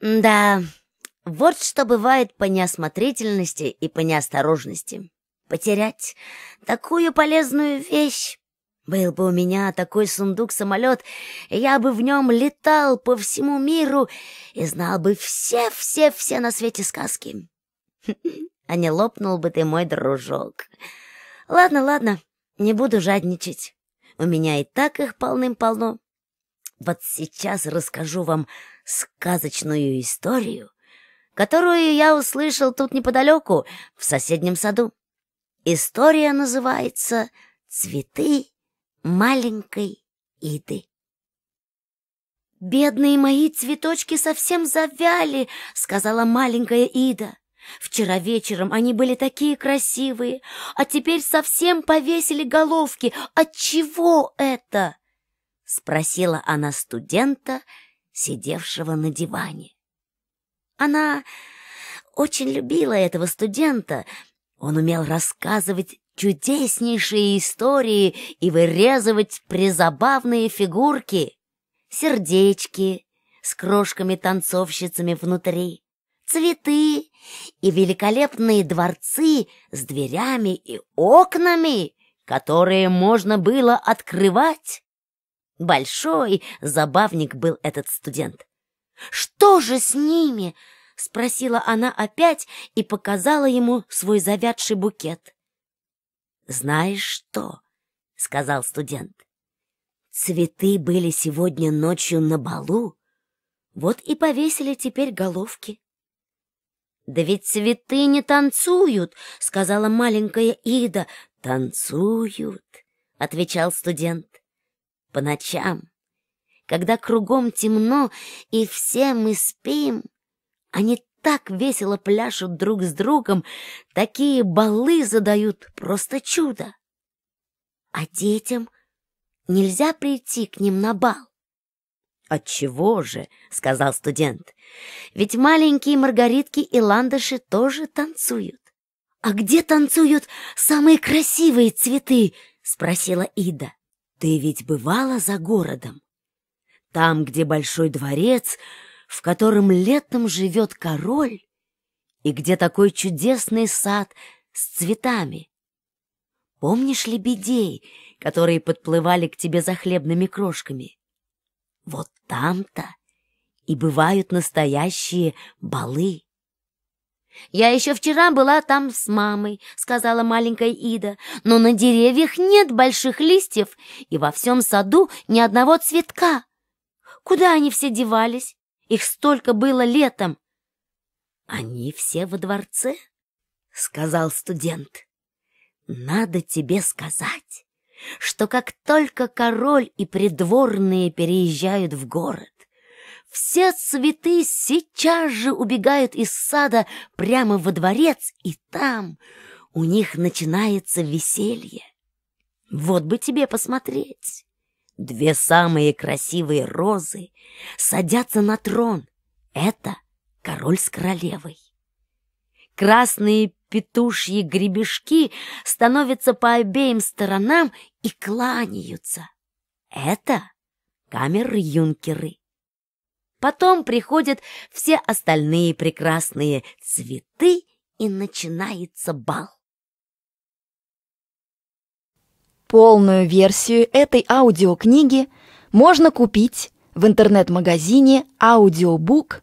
Да, вот что бывает по неосмотрительности и по неосторожности. Потерять такую полезную вещь. Был бы у меня такой сундук-самолет, я бы в нем летал по всему миру и знал бы все-все-все на свете сказки. А не лопнул бы ты, мой дружок. Ладно, ладно, не буду жадничать. У меня и так их полным-полно. Вот сейчас расскажу вам сказочную историю, которую я услышал тут неподалеку, в соседнем саду. История называется «Цветы маленькой Иды». «Бедные мои цветочки совсем завяли», — сказала маленькая Ида. «Вчера вечером они были такие красивые, а теперь совсем повесили головки. От чего это?» — спросила она студента, сидевшего на диване. Она очень любила этого студента. Он умел рассказывать чудеснейшие истории и вырезывать призабавные фигурки, сердечки с крошками-танцовщицами внутри, цветы и великолепные дворцы с дверями и окнами, которые можно было открывать Большой забавник был этот студент. «Что же с ними?» — спросила она опять и показала ему свой завядший букет. «Знаешь что?» — сказал студент. «Цветы были сегодня ночью на балу, вот и повесили теперь головки». «Да ведь цветы не танцуют!» — сказала маленькая Ида. «Танцуют!» — отвечал студент по ночам, когда кругом темно и все мы спим, они так весело пляшут друг с другом, такие балы задают, просто чудо. А детям нельзя прийти к ним на бал. «Отчего же?» — сказал студент. «Ведь маленькие Маргаритки и ландыши тоже танцуют». «А где танцуют самые красивые цветы?» — спросила Ида. Ты ведь бывала за городом? Там, где большой дворец, в котором летом живет король, и где такой чудесный сад с цветами. Помнишь лебедей, которые подплывали к тебе за хлебными крошками? Вот там-то и бывают настоящие балы. «Я еще вчера была там с мамой», — сказала маленькая Ида, «но на деревьях нет больших листьев, и во всем саду ни одного цветка. Куда они все девались? Их столько было летом». «Они все во дворце», — сказал студент. «Надо тебе сказать, что как только король и придворные переезжают в город, все цветы сейчас же убегают из сада прямо во дворец, и там у них начинается веселье. Вот бы тебе посмотреть. Две самые красивые розы садятся на трон. Это король с королевой. Красные петушьи гребешки становятся по обеим сторонам и кланяются. Это камеры-юнкеры. Потом приходят все остальные прекрасные цветы, и начинается бал. Полную версию этой аудиокниги можно купить в интернет-магазине audiobook.us.